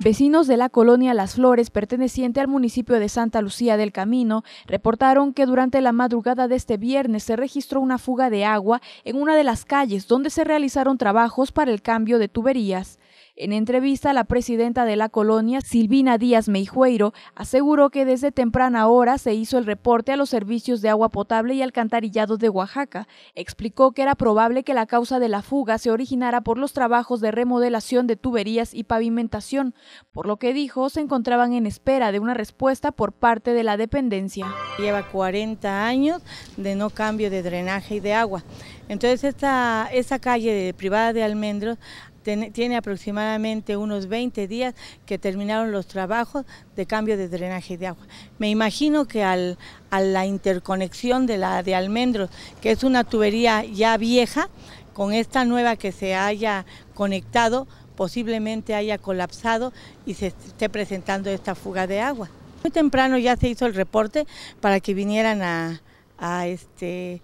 Vecinos de la colonia Las Flores, perteneciente al municipio de Santa Lucía del Camino, reportaron que durante la madrugada de este viernes se registró una fuga de agua en una de las calles donde se realizaron trabajos para el cambio de tuberías. En entrevista, la presidenta de la colonia, Silvina Díaz Meijueiro, aseguró que desde temprana hora se hizo el reporte a los servicios de agua potable y alcantarillado de Oaxaca. Explicó que era probable que la causa de la fuga se originara por los trabajos de remodelación de tuberías y pavimentación, por lo que dijo se encontraban en espera de una respuesta por parte de la dependencia. Lleva 40 años de no cambio de drenaje y de agua. Entonces esta, calle privada de almendros tiene aproximadamente unos 20 días que terminaron los trabajos de cambio de drenaje de agua. Me imagino que al, a la interconexión de la de Almendros, que es una tubería ya vieja, con esta nueva que se haya conectado, posiblemente haya colapsado y se esté presentando esta fuga de agua. Muy temprano ya se hizo el reporte para que vinieran a, a este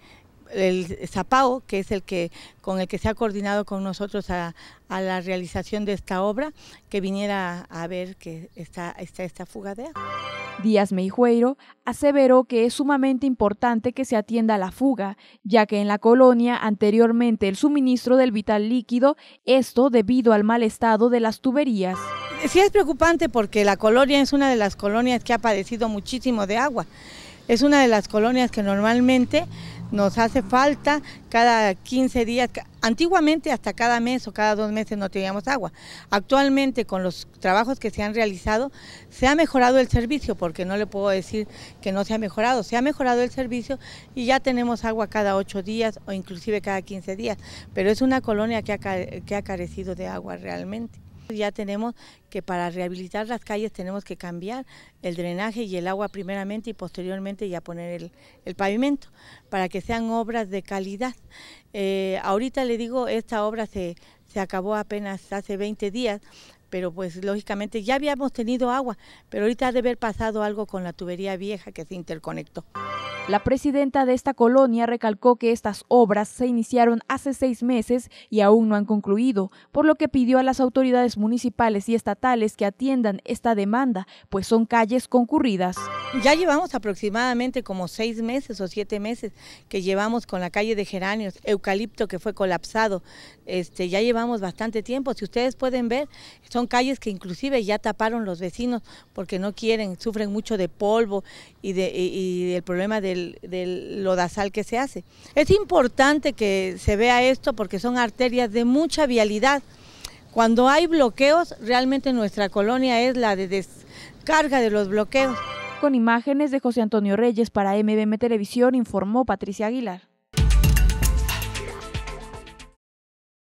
el Zapao, que es el que con el que se ha coordinado con nosotros a, la realización de esta obra, que viniera a ver que está, esta fuga de agua. Díaz Meijueiro aseveró que es sumamente importante que se atienda la fuga, ya que en la colonia anteriormente el suministro del vital líquido, esto debido al mal estado de las tuberías. Sí es preocupante porque la colonia es una de las colonias que ha padecido muchísimo de agua. Es una de las colonias que normalmente nos hace falta cada 15 días, antiguamente hasta cada mes o cada dos meses no teníamos agua. Actualmente con los trabajos que se han realizado se ha mejorado el servicio, porque no le puedo decir que no se ha mejorado, se ha mejorado el servicio y ya tenemos agua cada 8 días o inclusive cada 15 días, pero es una colonia que ha, que ha carecido de agua realmente. Ya tenemos que para rehabilitar las calles tenemos que cambiar el drenaje y el agua primeramente y posteriormente ya poner el, pavimento para que sean obras de calidad. Eh, ahorita le digo, esta obra se, se acabó apenas hace 20 días, pero pues lógicamente ya habíamos tenido agua, pero ahorita ha de haber pasado algo con la tubería vieja que se interconectó. La presidenta de esta colonia recalcó que estas obras se iniciaron hace seis meses y aún no han concluido, por lo que pidió a las autoridades municipales y estatales que atiendan esta demanda, pues son calles concurridas. Ya llevamos aproximadamente como seis meses o siete meses que llevamos con la calle de Geranios, Eucalipto que fue colapsado. Este, ya llevamos bastante tiempo. Si ustedes pueden ver, son calles que inclusive ya taparon los vecinos porque no quieren, sufren mucho de polvo y, de, y del problema de del, del, lodazal que se hace. Es importante que se vea esto porque son arterias de mucha vialidad. Cuando hay bloqueos, realmente nuestra colonia es la de descarga de los bloqueos. Con imágenes de José Antonio Reyes para MBM Televisión informó Patricia Aguilar.